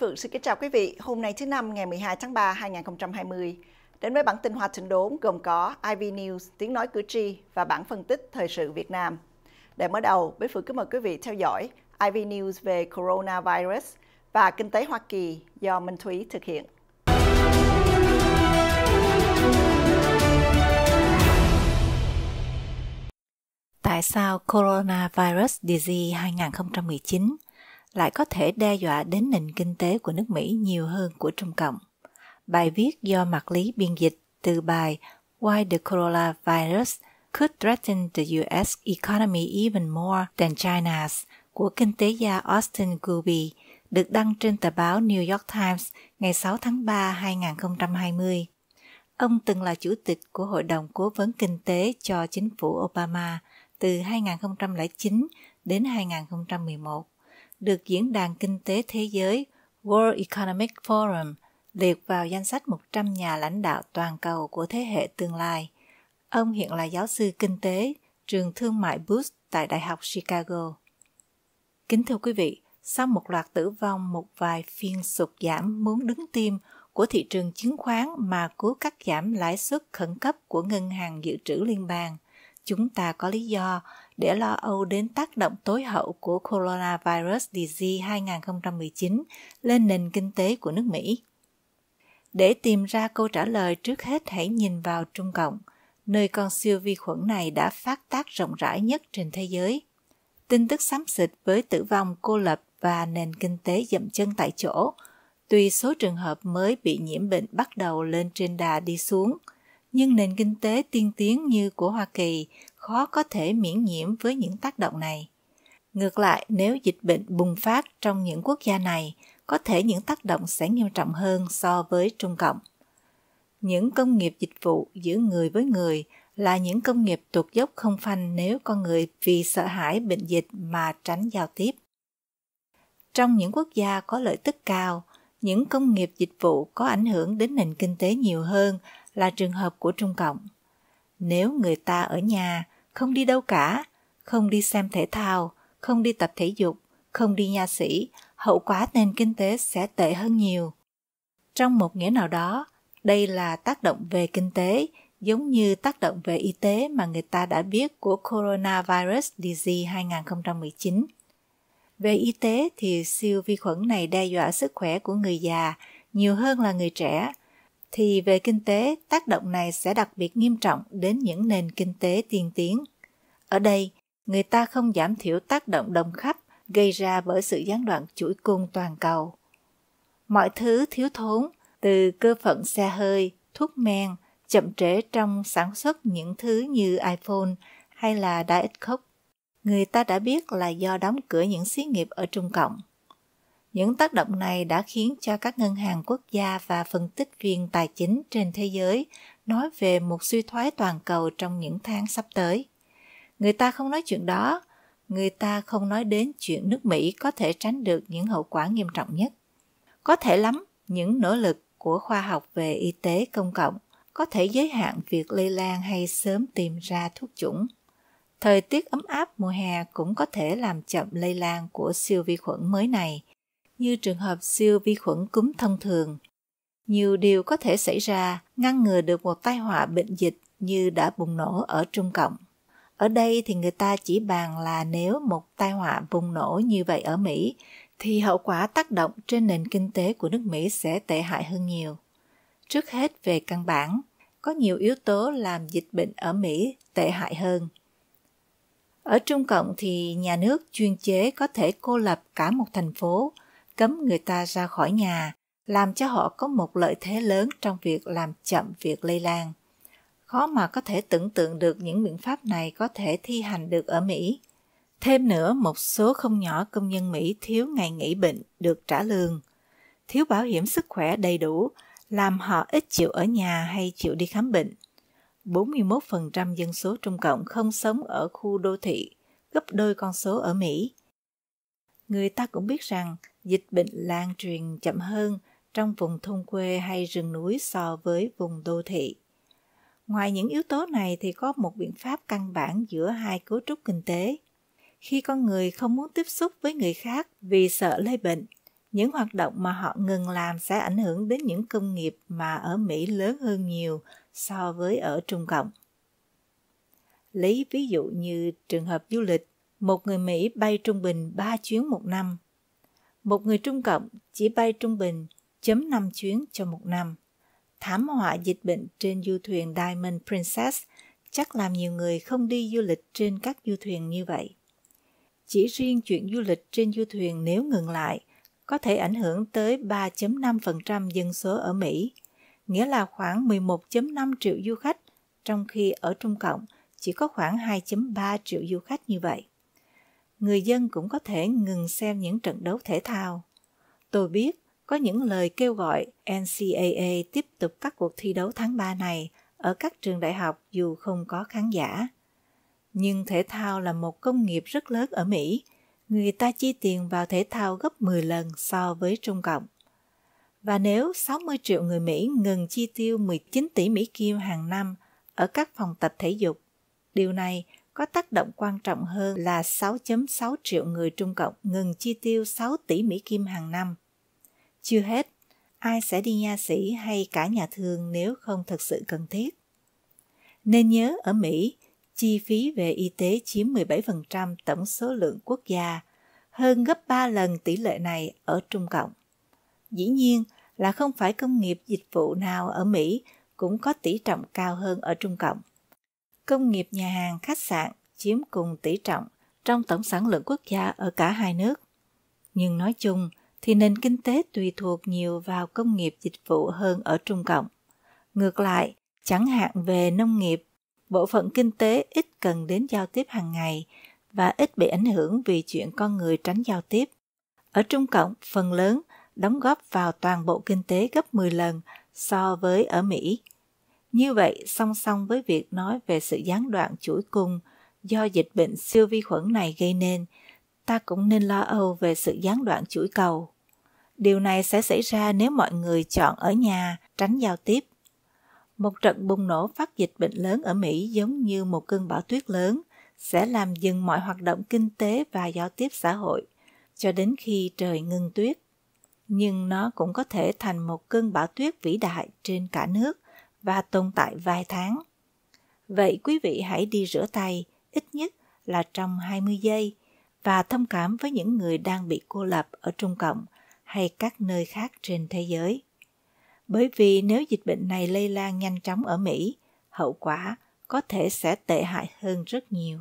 Phượng xin kính chào quý vị. Hôm nay thứ năm ngày 12 tháng 3 2020. Đến với bản tin hoa thịnh đốn gồm có IV News, tiếng nói cử tri và bản phân tích thời sự Việt Nam. Để mở đầu, Bế Phượng kính mời quý vị theo dõi IV News về coronavirus và kinh tế Hoa Kỳ do Minh Thúy thực hiện. Tại sao Coronavirus Disease 2019 lại có thể đe dọa đến nền kinh tế của nước Mỹ nhiều hơn của Trung Cộng. Bài viết do mặt lý biên dịch từ bài Why the Coronavirus Could Threaten the US Economy Even More Than China's của kinh tế gia Austin Guby được đăng trên tờ báo New York Times ngày 6 tháng 3 2020. Ông từng là chủ tịch của Hội đồng Cố vấn Kinh tế cho chính phủ Obama từ 2009 đến 2011 được Diễn đàn Kinh tế Thế giới World Economic Forum liệt vào danh sách 100 nhà lãnh đạo toàn cầu của thế hệ tương lai. Ông hiện là giáo sư kinh tế, trường thương mại Booth tại Đại học Chicago. Kính thưa quý vị, sau một loạt tử vong một vài phiên sụt giảm muốn đứng tim của thị trường chứng khoán mà cú cắt giảm lãi suất khẩn cấp của Ngân hàng Dự trữ Liên bang – chúng ta có lý do để lo âu đến tác động tối hậu của coronavirus disease 2019 lên nền kinh tế của nước Mỹ. Để tìm ra câu trả lời, trước hết hãy nhìn vào Trung Cộng, nơi con siêu vi khuẩn này đã phát tác rộng rãi nhất trên thế giới. Tin tức xám xịt với tử vong cô lập và nền kinh tế dậm chân tại chỗ, tuy số trường hợp mới bị nhiễm bệnh bắt đầu lên trên đà đi xuống – nhưng nền kinh tế tiên tiến như của Hoa Kỳ khó có thể miễn nhiễm với những tác động này. Ngược lại, nếu dịch bệnh bùng phát trong những quốc gia này, có thể những tác động sẽ nghiêm trọng hơn so với Trung Cộng. Những công nghiệp dịch vụ giữa người với người là những công nghiệp tuột dốc không phanh nếu con người vì sợ hãi bệnh dịch mà tránh giao tiếp. Trong những quốc gia có lợi tức cao, những công nghiệp dịch vụ có ảnh hưởng đến nền kinh tế nhiều hơn là trường hợp của Trung Cộng. Nếu người ta ở nhà, không đi đâu cả, không đi xem thể thao, không đi tập thể dục, không đi nha sĩ, hậu quả nền kinh tế sẽ tệ hơn nhiều. Trong một nghĩa nào đó, đây là tác động về kinh tế, giống như tác động về y tế mà người ta đã biết của Coronavirus Disease 2019. Về y tế thì siêu vi khuẩn này đe dọa sức khỏe của người già nhiều hơn là người trẻ – thì về kinh tế tác động này sẽ đặc biệt nghiêm trọng đến những nền kinh tế tiên tiến ở đây người ta không giảm thiểu tác động đồng khắp gây ra bởi sự gián đoạn chuỗi cung toàn cầu mọi thứ thiếu thốn từ cơ phận xe hơi thuốc men chậm trễ trong sản xuất những thứ như iphone hay là diet coke người ta đã biết là do đóng cửa những xí nghiệp ở trung cộng những tác động này đã khiến cho các ngân hàng quốc gia và phân tích viên tài chính trên thế giới nói về một suy thoái toàn cầu trong những tháng sắp tới. Người ta không nói chuyện đó, người ta không nói đến chuyện nước Mỹ có thể tránh được những hậu quả nghiêm trọng nhất. Có thể lắm, những nỗ lực của khoa học về y tế công cộng có thể giới hạn việc lây lan hay sớm tìm ra thuốc chủng. Thời tiết ấm áp mùa hè cũng có thể làm chậm lây lan của siêu vi khuẩn mới này – như trường hợp siêu vi khuẩn cúm thông thường. Nhiều điều có thể xảy ra ngăn ngừa được một tai họa bệnh dịch như đã bùng nổ ở Trung Cộng. Ở đây thì người ta chỉ bàn là nếu một tai họa bùng nổ như vậy ở Mỹ thì hậu quả tác động trên nền kinh tế của nước Mỹ sẽ tệ hại hơn nhiều. Trước hết về căn bản, có nhiều yếu tố làm dịch bệnh ở Mỹ tệ hại hơn. Ở Trung Cộng thì nhà nước chuyên chế có thể cô lập cả một thành phố – cấm người ta ra khỏi nhà, làm cho họ có một lợi thế lớn trong việc làm chậm việc lây lan. Khó mà có thể tưởng tượng được những biện pháp này có thể thi hành được ở Mỹ. Thêm nữa, một số không nhỏ công nhân Mỹ thiếu ngày nghỉ bệnh được trả lương, thiếu bảo hiểm sức khỏe đầy đủ, làm họ ít chịu ở nhà hay chịu đi khám bệnh. 41% dân số Trung Cộng không sống ở khu đô thị, gấp đôi con số ở Mỹ người ta cũng biết rằng dịch bệnh lan truyền chậm hơn trong vùng thôn quê hay rừng núi so với vùng đô thị. Ngoài những yếu tố này thì có một biện pháp căn bản giữa hai cấu trúc kinh tế. Khi con người không muốn tiếp xúc với người khác vì sợ lây bệnh, những hoạt động mà họ ngừng làm sẽ ảnh hưởng đến những công nghiệp mà ở Mỹ lớn hơn nhiều so với ở Trung Cộng. Lấy ví dụ như trường hợp du lịch, một người Mỹ bay trung bình 3 chuyến một năm. Một người Trung Cộng chỉ bay trung bình chấm 5 chuyến cho một năm. Thảm họa dịch bệnh trên du thuyền Diamond Princess chắc làm nhiều người không đi du lịch trên các du thuyền như vậy. Chỉ riêng chuyện du lịch trên du thuyền nếu ngừng lại có thể ảnh hưởng tới 3.5% dân số ở Mỹ, nghĩa là khoảng 11.5 triệu du khách, trong khi ở Trung Cộng chỉ có khoảng 2.3 triệu du khách như vậy người dân cũng có thể ngừng xem những trận đấu thể thao. Tôi biết có những lời kêu gọi NCAA tiếp tục các cuộc thi đấu tháng 3 này ở các trường đại học dù không có khán giả. Nhưng thể thao là một công nghiệp rất lớn ở Mỹ. Người ta chi tiền vào thể thao gấp 10 lần so với Trung Cộng. Và nếu 60 triệu người Mỹ ngừng chi tiêu 19 tỷ Mỹ Kim hàng năm ở các phòng tập thể dục, điều này – có tác động quan trọng hơn là 6.6 triệu người Trung Cộng ngừng chi tiêu 6 tỷ Mỹ Kim hàng năm. Chưa hết, ai sẽ đi nha sĩ hay cả nhà thương nếu không thực sự cần thiết. Nên nhớ ở Mỹ, chi phí về y tế chiếm 17% tổng số lượng quốc gia, hơn gấp 3 lần tỷ lệ này ở Trung Cộng. Dĩ nhiên là không phải công nghiệp dịch vụ nào ở Mỹ cũng có tỷ trọng cao hơn ở Trung Cộng. Công nghiệp nhà hàng, khách sạn chiếm cùng tỷ trọng trong tổng sản lượng quốc gia ở cả hai nước. Nhưng nói chung thì nền kinh tế tùy thuộc nhiều vào công nghiệp dịch vụ hơn ở Trung Cộng. Ngược lại, chẳng hạn về nông nghiệp, bộ phận kinh tế ít cần đến giao tiếp hàng ngày và ít bị ảnh hưởng vì chuyện con người tránh giao tiếp. Ở Trung Cộng, phần lớn đóng góp vào toàn bộ kinh tế gấp 10 lần so với ở Mỹ, như vậy, song song với việc nói về sự gián đoạn chuỗi cung do dịch bệnh siêu vi khuẩn này gây nên, ta cũng nên lo âu về sự gián đoạn chuỗi cầu. Điều này sẽ xảy ra nếu mọi người chọn ở nhà, tránh giao tiếp. Một trận bùng nổ phát dịch bệnh lớn ở Mỹ giống như một cơn bão tuyết lớn sẽ làm dừng mọi hoạt động kinh tế và giao tiếp xã hội cho đến khi trời ngưng tuyết. Nhưng nó cũng có thể thành một cơn bão tuyết vĩ đại trên cả nước và tồn tại vài tháng. Vậy quý vị hãy đi rửa tay ít nhất là trong 20 giây và thông cảm với những người đang bị cô lập ở Trung Cộng hay các nơi khác trên thế giới. Bởi vì nếu dịch bệnh này lây lan nhanh chóng ở Mỹ, hậu quả có thể sẽ tệ hại hơn rất nhiều.